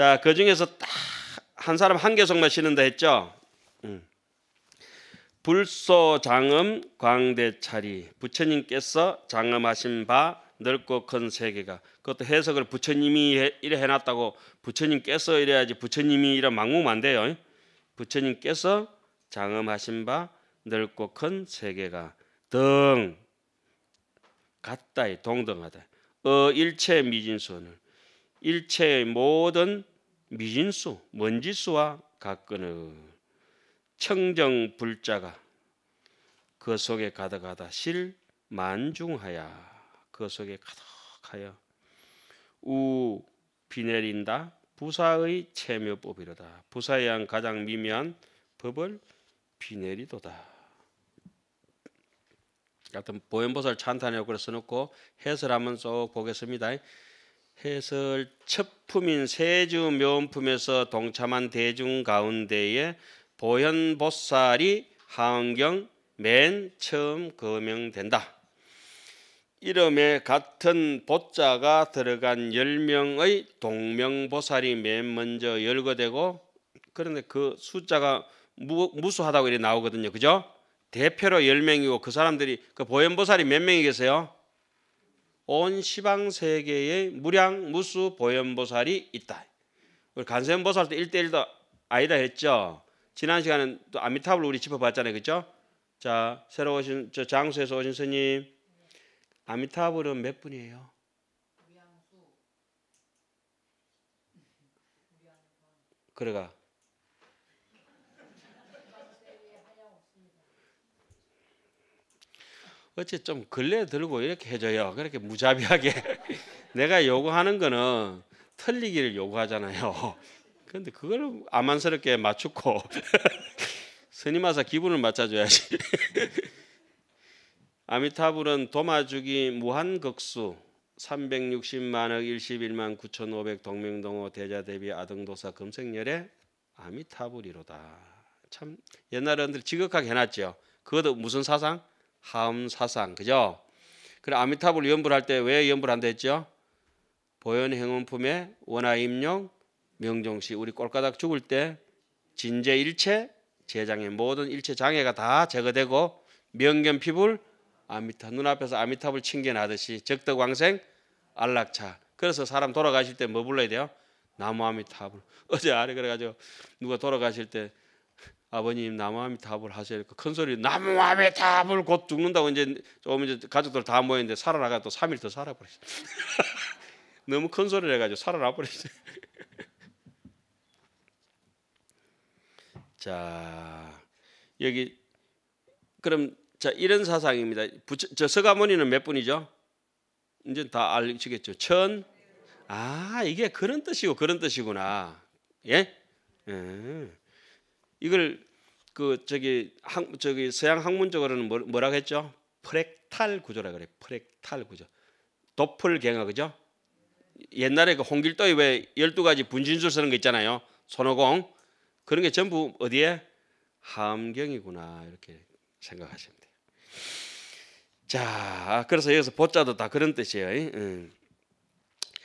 자, 그 중에서 딱 한 사람 한 개성만 쉬는다 했죠. 음. 불소장음 광대차리 부처님께서 장음하신 바 넓고 큰 세계가 그것도 해석을 부처님이 이래 해놨다고 부처님께서 이래야지 부처님이 이런 망무면 안요 부처님께서 장음하신 바 넓고 큰 세계가 등 같다이 동등하다. 어 일체 미진선을 일체의 모든 미진수, 먼지수와 가거늘 청정 불자가 그 속에 가득하다 실 만중하야 그 속에 가득하여 우 비내린다 부사의 체묘법이로다 부사에 한 가장 미묘한 법을 비내리도다 같은 보현보살 찬탄이라고 써놓고 해설하면 쏙 보겠습니다 해설 첫품인 세주 묘음품에서 동참한 대중 가운데에 보현보살이 하은경 맨 처음 거명된다. 이름에 같은 보자가 들어간 10명의 동명보살이 맨 먼저 열거되고 그런데 그 숫자가 무, 수하다고 이렇게 나오거든요. 그죠? 대표로 10명이고 그 사람들이 그 보현보살이 몇 명이 계세요? 온 시방 세계에 무량 무수 보현보살이 있다. 우리 간세음보살도 일대일도 아니다 했죠. 지난 시간은 또 아미타불 우리 짚어봤잖아요, 그죠? 자, 새로 오신 저 장수에서 오신 스님, 아미타불은 몇 분이에요? 그래가 어째 좀 걸레 들고 이렇게 해줘요. 그렇게 무자비하게 내가 요구하는 거는 틀리기를 요구하잖아요. 그런데 그걸 아만스럽게 맞추고 스님 와서 기분을 맞춰줘야지. 아미타불은 도마주기 무한극수 360만억 11만 9,500 동명동호 대자대비 아등도사 금생열의 아미타불이로다. 참 옛날에 지극하게 해놨죠. 그것도 무슨 사상? 하음 사상 그죠? 그래 아미타불 연불할때 왜연불한다 했죠? 보현 행운품의 원화 임용 명종시 우리 꼴가닥 죽을 때 진제 일체 재장의 모든 일체 장애가 다 제거되고 명견 피불 아미타 눈앞에서 아미타불 칭견하듯이 적덕왕생 안락차 그래서 사람 돌아가실 때 뭐 불러야 돼요? 나무 아미타불 어제 아래 그래가지고 누가 돌아가실 때 아버님 나무함이 답을 하세요. 그 큰 소리 나무함이 답을 곧 죽는다고 이제 조금 이제 가족들 다 모였는데 살아나가 또 3일 더살아버리어 너무 큰 소리를 해가지고 살아나 버리어자 여기 그럼 자 이런 사상입니다. 부처, 저 서가모니는 몇 분이죠? 이제 다 알시겠죠. 천. 아 이게 그런 뜻이고 그런 뜻이구나. 예? 예. 이걸 그 저기 학, 저기 서양 학문적으로는 뭐, 뭐 라고 했죠? 프렉탈 구조라 그래. 프렉탈 구조. 도플갱어 그죠? 옛날에 그 홍길동이 왜 12가지 분진술 쓰는 거 있잖아요. 손오공. 그런 게 전부 어디에 함경이구나 이렇게 생각하시면 돼요. 자, 아, 그래서 여기서 보자도 다 그런 뜻이에요.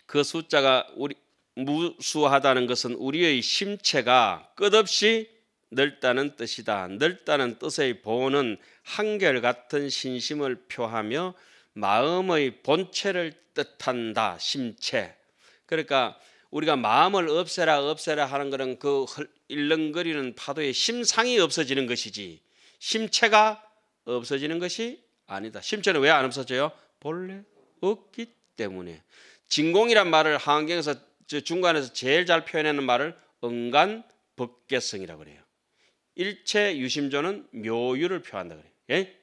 그 숫자가 우리 무수하다는 것은 우리의 심체가 끝없이 넓다는 뜻이다. 넓다는 뜻의 보호는 한결같은 신심을 표하며 마음의 본체를 뜻한다. 심체. 그러니까 우리가 마음을 없애라 없애라 하는 것은 그 일렁거리는 파도의 심상이 없어지는 것이지 심체가 없어지는 것이 아니다. 심체는 왜 안 없어져요? 본래 없기 때문에 진공이란 말을 한경에서 중간에서 제일 잘 표현하는 말을 응간 법계성이라고 그래요. 일체 유심조는 묘유를 표한다 그래 예?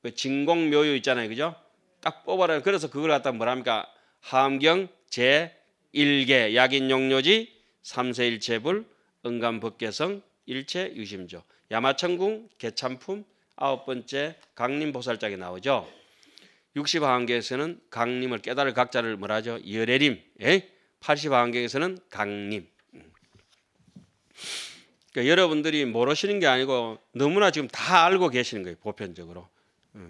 그 진공 묘유 있잖아요. 그죠? 딱 뽑아라. 그래서 그걸 갖다 뭐랍니까? 함경 제 1개 약인 용료지 삼세 일체불 응감 법계성 일체 유심조 야마천궁 개참품 아홉 번째 강림 보살장에 나오죠. 60화환경에서는 강림을 깨달을 각자를 뭐라죠? 열애림. 예? 80화환경에서는 강림. 음. 그러니까 여러분들이 모르시는 게 아니고 너무나 지금 다 알고 계시는 거예요 보편적으로. 예.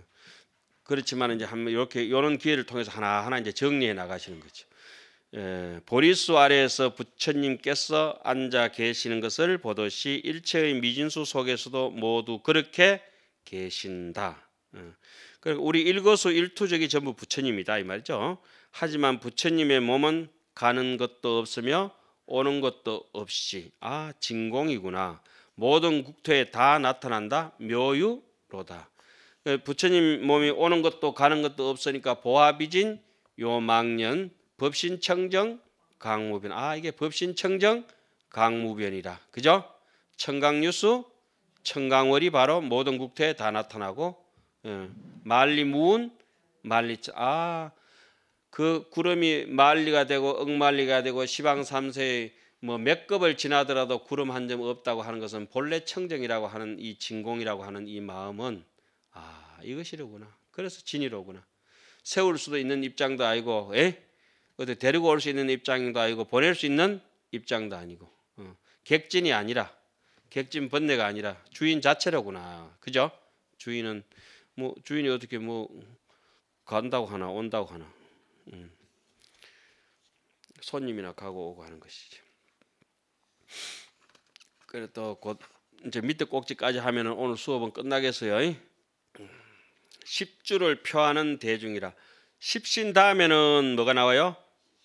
그렇지만 이제 한 이렇게 이런 기회를 통해서 하나 하나 이제 정리해 나가시는 거죠. 예, 보리수 아래에서 부처님께서 앉아 계시는 것을 보듯이 일체의 미진수 속에서도 모두 그렇게 계신다. 예, 그리고 우리 일거수 일투족이 전부 부처님이다 이 말이죠. 하지만 부처님의 몸은 가는 것도 없으며 오는 것도 없이 아 진공이구나 모든 국토에 다 나타난다 묘유로다 그 부처님 몸이 오는 것도 가는 것도 없으니까 보화비진 요망년 법신청정 강무변 아 이게 법신청정 강무변이라 그죠 청강뉴스 청강월이 바로 모든 국토에 다 나타나고 말리무운 예. 말리아 그 구름이 만리가 되고 억만리가 되고 시방 삼세의 뭐몇 급을 지나더라도 구름 한 점 없다고 하는 것은 본래 청정이라고 하는 이 진공이라고 하는 이 마음은 아 이것이로구나. 그래서 진이로구나. 세울 수도 있는 입장도 아니고, 에? 어디 데리고 올 수 있는 입장도 아니고, 보낼 수 있는 입장도 아니고, 어. 객진이 아니라, 객진 번뇌가 아니라 주인 자체로구나. 그죠? 주인은 뭐 주인이 어떻게 뭐 간다고 하나 온다고 하나 음. 손님이나 가고 오고 하는 것이죠. 그래 또곧 이제 밑에 꼭지까지 하면은 오늘 수업은 끝나겠어요. 십주를 표하는 대중이라 십신 다음에는 뭐가 나와요?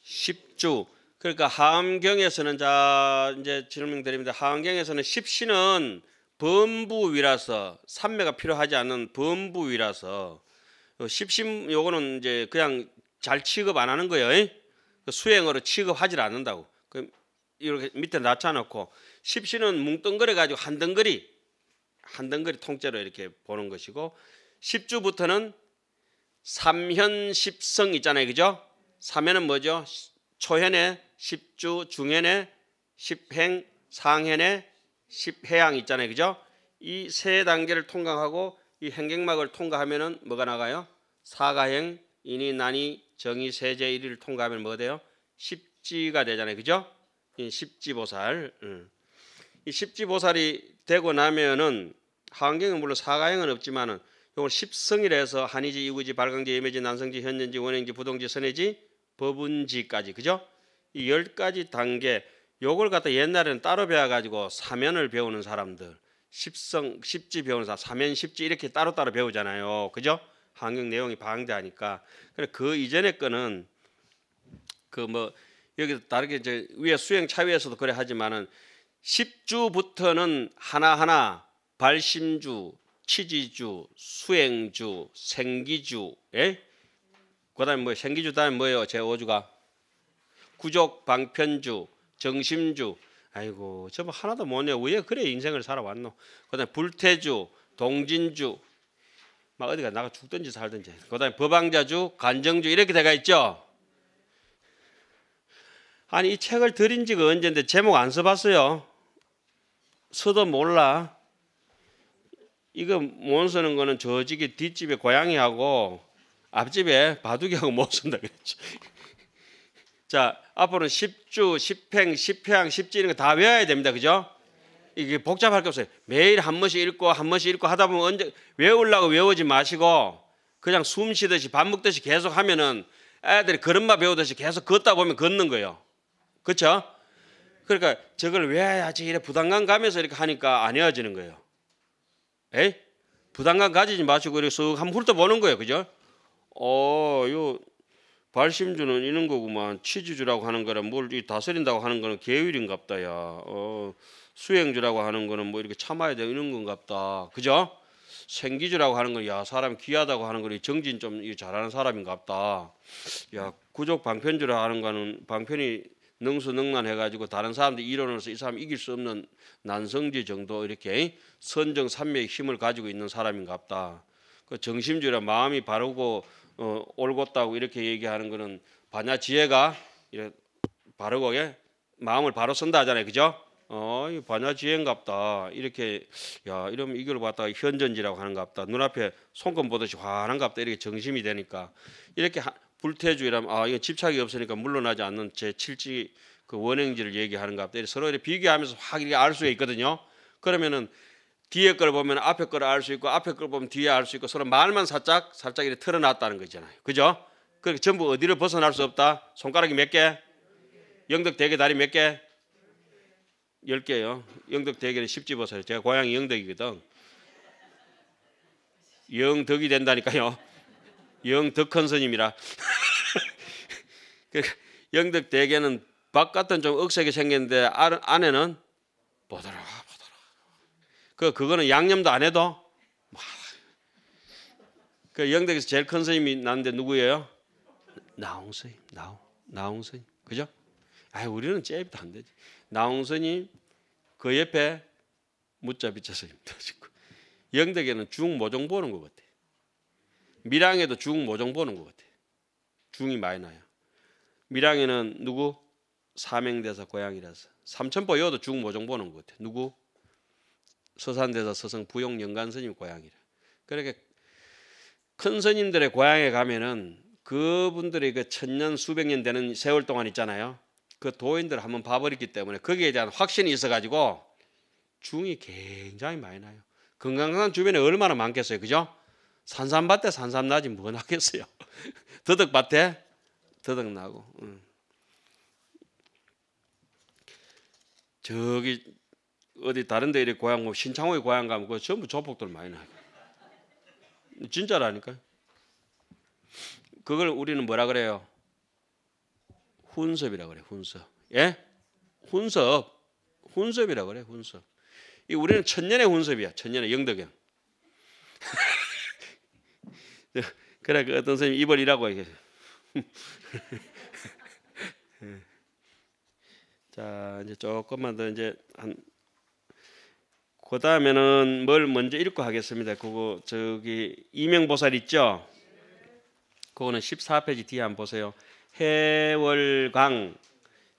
십주. 그러니까 하암경에서는 자 이제 질문드립니다. 하암경에서는 십신은 범부위라서 삼매가 필요하지 않은 범부위라서 어, 십신 요거는 이제 그냥 잘 취급 안 하는 거예요. 그 수행으로 취급하지 않는다고. 그 이렇게 밑에 낮춰놓고 십시는 뭉뚱그려 가지고 한 덩거리 한 덩거리 통째로 이렇게 보는 것이고 십주부터는 삼현십성 있잖아요, 그죠? 삼현은 뭐죠? 초현에 십주, 중현에 십행, 상현에 십해양 있잖아요, 그죠? 이 세 단계를 통과하고 이 행경막을 통과하면은 뭐가 나가요? 사가행, 인이 난이 정의 세제 1위를 통과하면 뭐돼요? 십지가 되잖아요. 그죠? 이 십지보살. 음. 이 십지보살이 되고 나면은 환경은 물론 사가형은 없지만은 요걸 십성이라서 한이지, 이구지, 발광지, 예매지, 난성지, 현년지, 원행지, 부동지, 선해지, 법운지까지 그죠? 이열 가지 단계 요걸 갖다 옛날에는 따로 배워가지고 사면을 배우는 사람들 십성 십지 배우는 사람 사면 십지 이렇게 따로따로 배우잖아요 그죠 항역 내용이 방대하니까 그래 그 이전의 거는 그 뭐 여기서 다르게 이제 위에 수행 차위에서도 그래 하지만은 10주부터는 하나하나 발심주, 치지주, 수행주, 생기주, 예? 그다음에 뭐 생기주 다음에 뭐예요? 제 5주가 구족 방편주, 정심주. 아이고 저 뭐 하나도 못해. 왜 그래 인생을 살아왔노? 그다음에 불태주, 동진주, 막 어디가 나가 죽든지 살든지. 그다음에 법왕자주, 간정주 이렇게 돼가 있죠. 아니 이 책을 들인 지가 언젠데 제목 안 써봤어요. 써도 몰라. 이거 못 쓰는 거는 저지기 뒷집에 고양이하고 앞집에 바둑이하고 못 쓴다 그랬죠. 자 앞으로는 10주, 10행, 1 0회 10지 이런 거 다 외워야 됩니다. 그죠? 이게 복잡할 게 없어요. 매일 한 번씩 읽고 한 번씩 읽고 하다 보면 언제 외우려고 외우지 마시고 그냥 숨 쉬듯이 밥 먹듯이 계속 하면은 애들이 걸음마 배우듯이 계속 걷다 보면 걷는 거예요. 그렇죠? 그러니까 저걸 왜 하지 이래 부담감 가면서 이렇게 하니까 안 헤어지는 거예요. 에이? 부담감 가지지 마시고 이렇게 쓱 한번 훑어보는 거예요. 그죠? 어, 요 발심주는 이런 거구만. 치즈주라고 하는 거랑 뭘 다스린다고 하는 거는 계율인갑다 야. 어. 수행주라고 하는 거는 뭐 이렇게 참아야 되는 건갑다. 그죠? 생기주라고 하는 건야 사람 귀하다고 하는 거는 정진 좀 잘하는 사람인갑다. 야 구족 방편주라 하는 거는 방편이 능수능란해가지고 다른 사람들 이론으로서 이 사람 이길 수 없는 난성지 정도 이렇게 선정 삼매의 힘을 가지고 있는 사람인갑다. 그 정심주라 마음이 바르고 어, 올곧다고 이렇게 얘기하는 거는 반야 지혜가 이렇게 바르고 예? 마음을 바로 쓴다 하잖아요, 그죠? 어, 이 반야지행갑다. 이렇게 야, 이러면 이걸 봤다가 현전지라고 하는갑다. 눈앞에 손금 보듯이 환한갑다. 이렇게 정심이 되니까 이렇게 하, 불태주의라면 아, 이거 집착이 없으니까 물러나지 않는 제칠지 그 원행지를 얘기하는갑다. 서로 이렇게 비교하면서 확 이렇게 알 수가 있거든요. 그러면은 뒤에 걸 보면 앞에 걸 알 수 있고 앞에 걸 보면 뒤에 알 수 있고 서로 말만 살짝 살짝 이렇게 틀어놨다는 거잖아요. 그죠? 그렇게 전부 어디를 벗어날 수 없다. 손가락이 몇 개? 영덕 대게 다리 몇 개? 10개요. 영덕 대게는 10집어서 제가 고향이 영덕이거든. 영덕이 된다니까요. 영덕헌 스님이라. 영덕 그 대게는 바깥은 좀 억세게 생겼는데 안에는 보더라 보더라. 그 그거는 양념도 안 해도 뭐. 그 영덕에서 제일 큰 스님이 나는데 누구예요? 나홍 스임 나홍 나홍 스님, 그죠? 아 우리는 잽도 안 되지. 나홍선이 그 옆에 무자비 자석입니다. 영덕에는 중 모종 보는 것 같아. 밀양에도 중 모종 보는 것 같아. 중이 많이 나요. 밀양에는 누구? 사명대사 고향이라서. 삼천포 여도 중 모종 보는 것 같아. 누구? 서산대사 서성 부용 영간선님 고향이라. 그렇게 큰선님들의 고향에 가면은 그분들의 그 천년 수백 년 되는 세월 동안 있잖아요. 그 도인들을 한번 봐버렸기 때문에 거기에 대한 확신이 있어가지고 중이 굉장히 많이 나요. 금강산 주변에 얼마나 많겠어요, 그죠? 산삼밭에 산삼나지 뭐 나겠어요. 더덕밭에 더덕 나고. 응. 저기 어디 다른 데 이래 고향 뭐 신창호의 고향 가면 그 전부 조폭들 많이 나요. 진짜라니까요. 그걸 우리는 뭐라 그래요? 훈섭이라 고 그래. 훈섭. 예? 훈섭. 훈섭이라 고 그래. 훈섭. 이 우리는 천년의 훈섭이야. 천년의 영덕형. 그래 그 어떤 선생님 이벌이라고 얘기해. 자 이제 조금만 더 이제 한 그다음에는 뭘 먼저 읽고 하겠습니다. 그거 저기 이명보살 있죠? 그거는 14페이지 뒤에 한번 보세요. 해월강,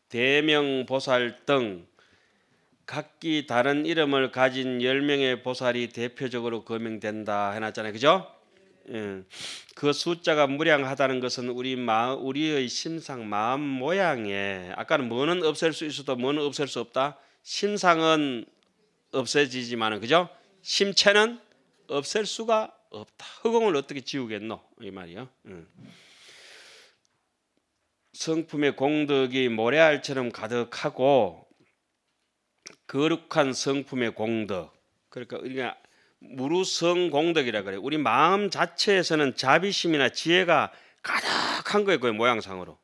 대명보살 등 각기 다른 이름을 가진 열명의 보살이 대표적으로 거명된다 해놨잖아요. 그죠? 예. 그 숫자가 무량하다는 것은 우리 마, 음 우리의 심상 마음 모양에 아까는 뭐는 없앨 수 있어도 뭐는 없앨 수 없다. 심상은 없어지지만은 그죠? 심체는 없앨 수가 없다. 허공을 어떻게 지우겠노? 이 말이요. 음. 성품의 공덕이 모래알처럼 가득하고 거룩한 성품의 공덕 그러니까 우리가 무루성 공덕이라 그래요. 우리 마음 자체에서는 자비심이나 지혜가 가득한 거예요. 그 모양상으로.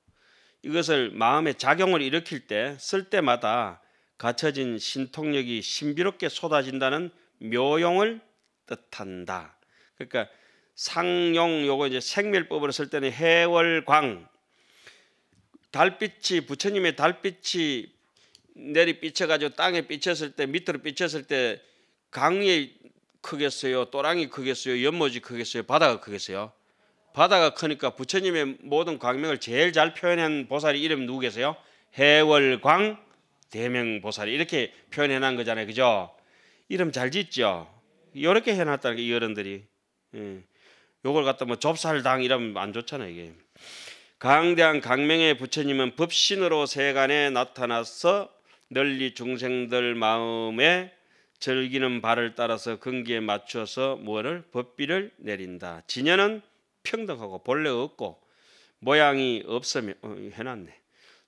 이것을 마음의 작용을 일으킬 때 쓸 때마다 갖춰진 신통력이 신비롭게 쏟아진다는 묘용을 뜻한다. 그러니까 상용 요거 이제 생멸법으로 쓸 때는 해월광 달빛이 부처님의 달빛이 내리 비쳐가지고 땅에 비쳤을 때 밑으로 비쳤을 때 강이 크겠어요, 또랑이 크겠어요, 연못이 크겠어요, 바다가 크겠어요. 바다가 크니까 부처님의 모든 광명을 제일 잘 표현한 보살이 이름 누구 겠어요 해월광 대명보살 이렇게 표현해 놓은 거잖아요, 그죠? 이름 잘 짓죠. 이렇게 해놨다는 게이 어른들이. 예. 요걸 갖다 뭐좁쌀당 이러면 안 좋잖아요, 이게. 강대한 강명의 부처님은 법신으로 세간에 나타나서 널리 중생들 마음에 즐기는 바를 따라서 근기에 맞추어서 무엇을 법비를 내린다. 진여는 평등하고 본래 없고 모양이 없으며 어, 해놨네.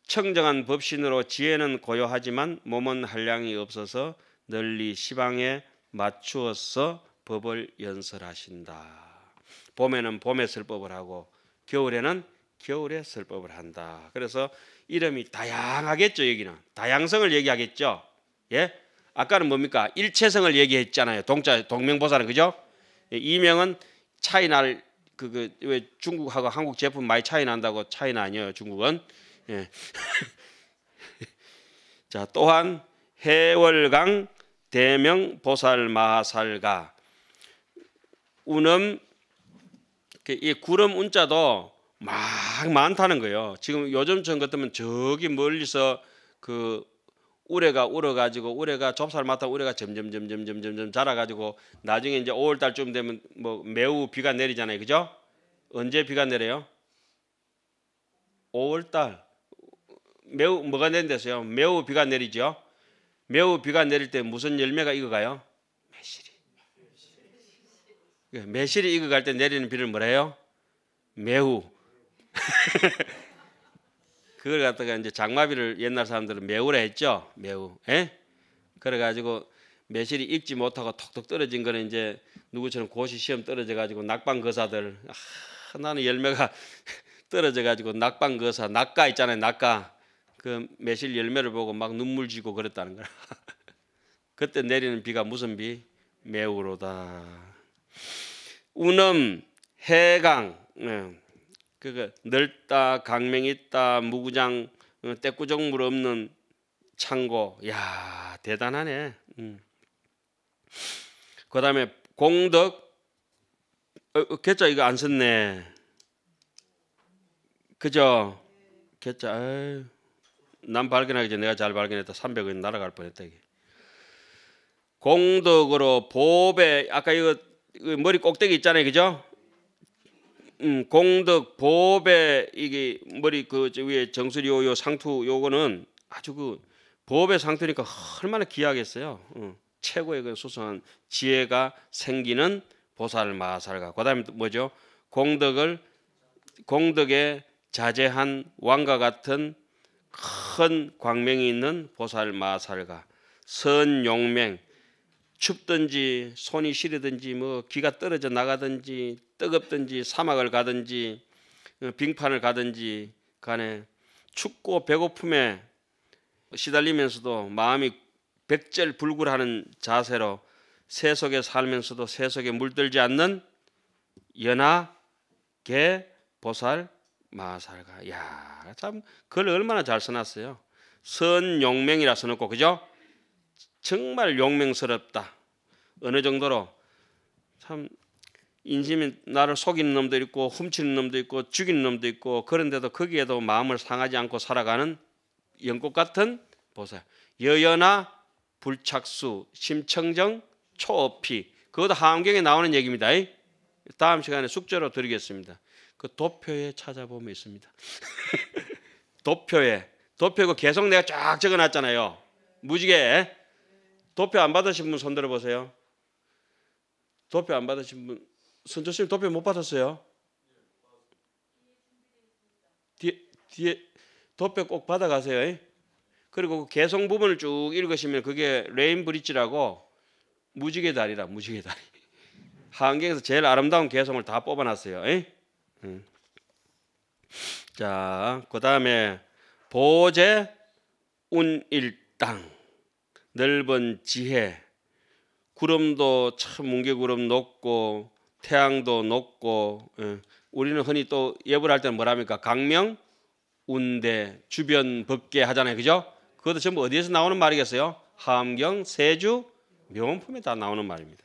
청정한 법신으로 지혜는 고요하지만 몸은 한량이 없어서 널리 시방에 맞추어서 법을 연설하신다. 봄에는 봄의 설법을 하고 겨울에는 겨울에 설법을 한다. 그래서 이름이 다양하겠죠, 여기는. 다양성을 얘기하겠죠. 예? 아까는 뭡니까? 일체성을 얘기했잖아요. 동자 동명보살은 그죠? 예, 이명은 차이날 그왜 그, 그 중국하고 한국 제품 많이 차이 난다고 차이 나요 중국은. 예. 자, 또한 해월강 대명 보살 마살가 운음 그 이 구름 운자도 막 많다는 거예요. 지금 요즘처럼 같으면 저기 멀리서 그 우레가 울어가지고 우레가 좁쌀 맡아 우레가 점점 점점 점점 점 자라가지고 나중에 이제 5월 달쯤 되면 뭐 매우 비가 내리잖아요, 그죠? 언제 비가 내려요? 5월 달 매우 뭐가 내린댔어요? 매우 비가 내리죠. 매우 비가 내릴 때 무슨 열매가 익어가요? 매실이. 예, 매실이 익어갈 때 내리는 비를 뭐래요? 매우 그걸 갖다가 이제 장마비를 옛날 사람들은 매우라 했죠. 매우. 에? 예? 그래가지고 매실이 익지 못하고 톡톡 떨어진 거는 이제 누구처럼 고시 시험 떨어져가지고 낙방 거사들 아, 나는 열매가 떨어져가지고 낙방 거사 낙가 있잖아요 낙가 그 매실 열매를 보고 막 눈물 쥐고 그랬다는 거야. 그때 내리는 비가 무슨 비? 매우로다. 운음, 해강. 응. 예. 그, 그 넓다 강명 있다 무구장 어, 떼꾸정 물 없는 창고 야 대단하네. 음. 그다음에 공덕 어, 개자 어, 이거 안 썼네. 그죠? 개자 아난 발견하기 전에 내가 잘 발견했다. 300원 날아갈 뻔했다 이게. 공덕으로 보배 아까 이거 머리 꼭대기 있잖아요. 그죠? 음, 공덕 보배 이게 머리 그 위에 정수리요 요 상투 요거는 아주 그 보배 상투니까 얼마나 귀하겠어요. 어, 최고의 그 소소한 지혜가 생기는 보살 마살과 그다음에 뭐죠? 공덕을 공덕에 자제한 왕과 같은 큰 광명이 있는 보살 마살과 선용맹 춥든지 손이 시리든지 뭐 귀가 떨어져 나가든지 뜨겁든지 사막을 가든지 어, 빙판을 가든지 간에 춥고 배고픔에 시달리면서도 마음이 백절불굴하는 자세로 새 속에 살면서도 새 속에 물들지 않는 연하 개 보살 마살가 야 참 그걸 얼마나 잘 써놨어요 선용맹이라 써놓고 그죠 정말 용맹스럽다 어느 정도로 참 인심이 나를 속이는 놈도 있고 훔치는 놈도 있고 죽이는 놈도 있고 그런데도 거기에도 마음을 상하지 않고 살아가는 연꽃 같은 보살 여연아 불착수 심청정 초피 그것도 하암경에 나오는 얘기입니다. 다음 시간에 숙제로 드리겠습니다. 그 도표에 찾아보면 있습니다. 도표에 도표고 계속 내가 쫙 적어놨잖아요. 무지개 도표 안 받으신 분 손들어 보세요. 도표 안 받으신 분 선조실 씨 도표 못 받았어요? 뒤에, 뒤에 도표 꼭 받아가세요. 예? 그리고 그 개성 부분을 쭉 읽으시면 그게 레인 브릿지라고 무지개 다리라 무지개 다리. 한국에서 제일 아름다운 개성을 다 뽑아놨어요. 예? 음. 자, 그 다음에 보제 운일당 넓은 지혜 구름도 참 뭉게구름 높고 태양도 높고 예. 우리는 흔히 또 예불할 때는 뭐랍니까? 강명, 운대, 주변 법계 하잖아요. 그죠? 그것도 전부 어디에서 나오는 말이겠어요? 함경, 세주, 명품에 다 나오는 말입니다.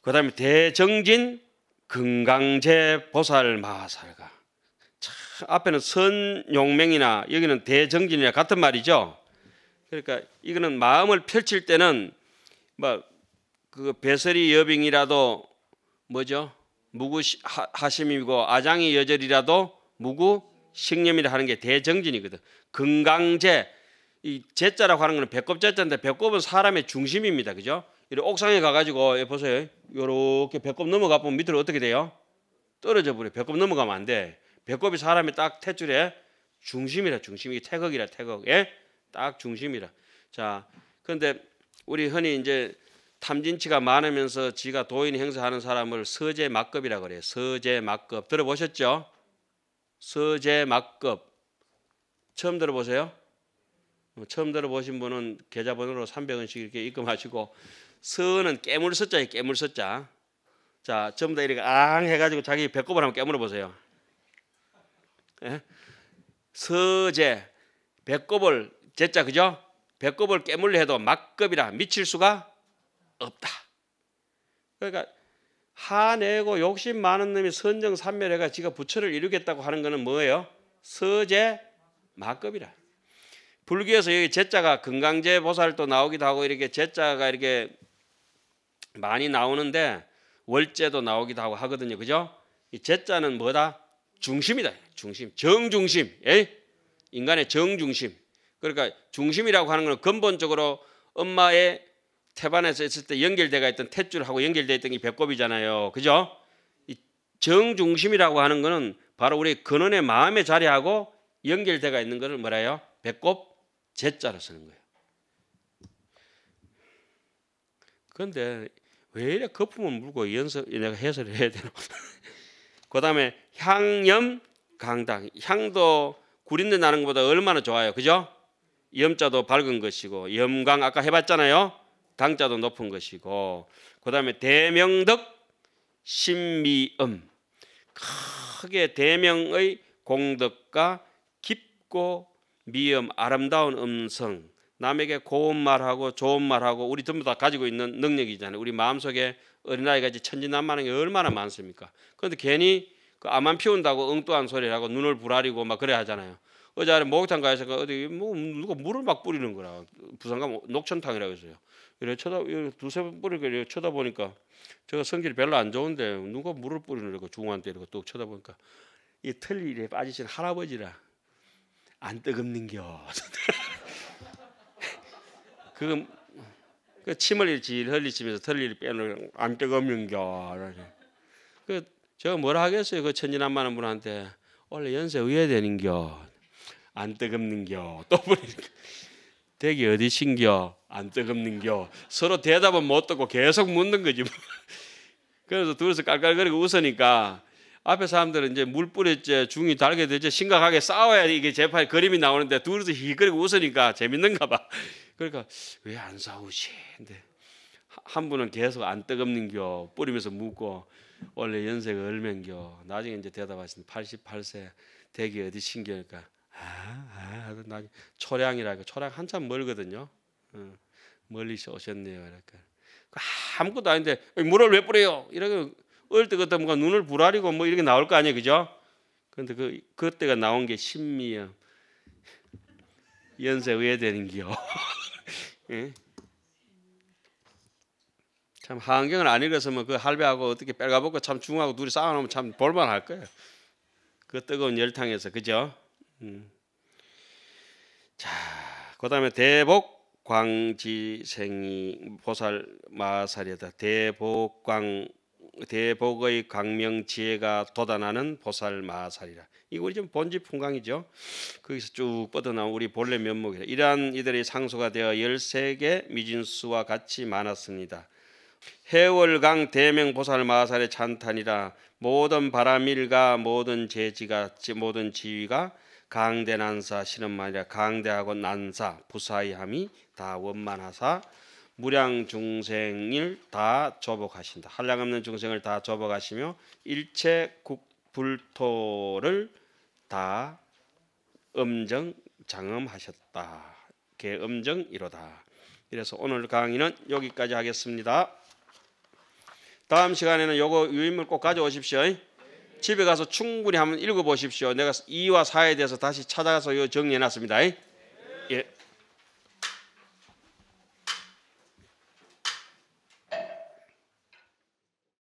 그 다음에 대정진, 금강제, 보살, 마살가. 앞에는 선용맹이나 여기는 대정진이나 같은 말이죠. 그러니까 이거는 마음을 펼칠 때는 막 뭐 그배설이 여빙이라도 뭐죠? 무구하심이고 아장이 여절이라도 무구식념이라 하는 게 대정진이거든. 건강제 이 제자라고 하는 거는 배꼽 제자인데 배꼽은 사람의 중심입니다. 그죠? 이리 옥상에 가가지고 예, 보세요. 요렇게 배꼽 넘어가 보면 밑으로 어떻게 돼요? 떨어져 버려. 배꼽 넘어가면 안 돼. 배꼽이 사람의 딱 태줄에 중심이라 중심이 태극이라 태극. 예? 딱 중심이라. 자, 그런데 우리 흔히 이제 탐진치가 많으면서 지가 도인 행사하는 사람을 서제막급이라 그래요. 서제막급 들어보셨죠? 서제막급 처음 들어보세요? 처음 들어보신 분은 계좌번호로 300원씩 이렇게 입금하시고 서는 깨물 서자예 깨물 서자. 자, 전부 다 이렇게 앙 해가지고 자기 배꼽을 한번 깨물어 보세요. 예? 서제 배꼽을 제자 그죠? 배꼽을 깨물려 해도 막급이라 미칠 수가 없다. 그러니까 하내고 욕심 많은 놈이 선정 삼멸해가 지가 부처를 이루겠다고 하는 것은 뭐예요? 서제 마급이라. 불교에서 여기 제자가 금강제 보살도 나오기도 하고 이렇게 제자가 이렇게 많이 나오는데 월제도 나오기도 하고 하거든요. 그죠? 이 제자는 뭐다? 중심이다. 중심. 정중심. 예? 인간의 정중심. 그러니까 중심이라고 하는 것 근본적으로 엄마의 태반에서 있을 때 연결돼가 있던 탯줄하고 연결되어 있던 게 배꼽이잖아요. 그죠? 이 정중심이라고 하는 거는 바로 우리 근원의 마음의 자리하고 연결돼가 있는 거를 뭐라 해요? 배꼽 제자로 쓰는 거예요. 그런데 왜 이래 거품을 물고 연습 내가 해설을 해야 되나? 그다음에 향염 강당 향도 구린내 나는 것보다 얼마나 좋아요, 그죠? 염자도 밝은 것이고 염강 아까 해봤잖아요. 당자도 높은 것이고 그 다음에 대명덕 신미음 크게 대명의 공덕과 깊고 미음 아름다운 음성 남에게 고운 말하고 좋은 말하고 우리 전부 다 가지고 있는 능력이잖아요. 우리 마음속에 어린아이가이 천진난만한 게 얼마나 많습니까? 그런데 괜히 그 암만 피운다고 엉뚱한 소리라고 눈을 부라리고 막 그래 하잖아요. 어제 아래 목욕탕 가서 그 어디 뭐 누가 물을 막 뿌리는 거라 부산 가면 녹천탕이라고 했어요. 이래 쳐다 두세 번 뿌리고 이래 쳐다보니까 제가 성질이 별로 안 좋은데 누가 물을 뿌리느라고 중한테 이러고 또 쳐다보니까 이틀리에 빠지신 할아버지라 안 뜨겁는겨. 그그 침을 질 흘리치면서 틀리이 빼놓고 안 뜨겁는겨. 그 제가 뭐라 하겠어요 그 천진난만한 분한테 원래 연세 의해야 되는겨. 안 뜨겁는겨. 또 보니까. 댁이 어디신겨? 안 뜨겁는겨? 서로 대답은 못 듣고 계속 묻는 거지. 그래서 둘이서 깔깔거리고 웃으니까 앞에 사람들은 이제 물 뿌렸지, 중이 달게 되지, 심각하게 싸워야 이게 재판 그림이 나오는데 둘이서 히거리고 웃으니까 재밌는가 봐. 그러니까 왜 안 싸우지? 근데 한 분은 계속 안 뜨겁는겨 뿌리면서 묻고 원래 연세가 얼인겨 나중에 이제 대답하신 88세 대기 어디 신기니까 아, 아, 나 초량이라고 초량 한참 멀거든요. 어, 멀리 서 오셨네요. 이렇게 그러니까. 그 아무것도 아닌데 물을 왜 뿌려요? 이렇게 얼릴때 그때 뭔가 눈을 부라리고 뭐 이렇게 나올 거 아니에요, 그죠? 그런데 그 그때가 나온 게 신미염 연세 의외되는 기요. 예? 참환경을안읽어서뭐그 할배하고 어떻게 빨가벗고 참 중하고 둘이 싸워놓으면 참 볼만할 거예요. 그 뜨거운 열탕에서 그죠? 음. 자, 그다음에 대복 광지생이 보살 마살이다. 대복광 대복의 광명 지혜가 돋아나는 보살 마사리라 이거 우리 좀 본지 풍광이죠. 거기서 쭉 뻗어나온 우리 본래 면목이다. 이러한 이들의 상소가 되어 13개 미진수와 같이 많았습니다. 해월강 대명보살 마사리 찬탄이라 모든 바람일과 모든 재지가 모든 지위가 강대 난사 신음만이라 강대하고 난사 부사이함이 다 원만하사 무량 중생일다 조복하신다. 한량 없는 중생을 다 조복하시며 일체 국불토를 다 음정 장엄하셨다. 개 음정 이로다. 그래서 오늘 강의는 여기까지 하겠습니다. 다음 시간에는 요거 유인물 꼭 가져오십시오. 집에 가서 충분히 한번 읽어보십시오. 내가 2와 4에 대해서 다시 찾아가서 정리해놨습니다.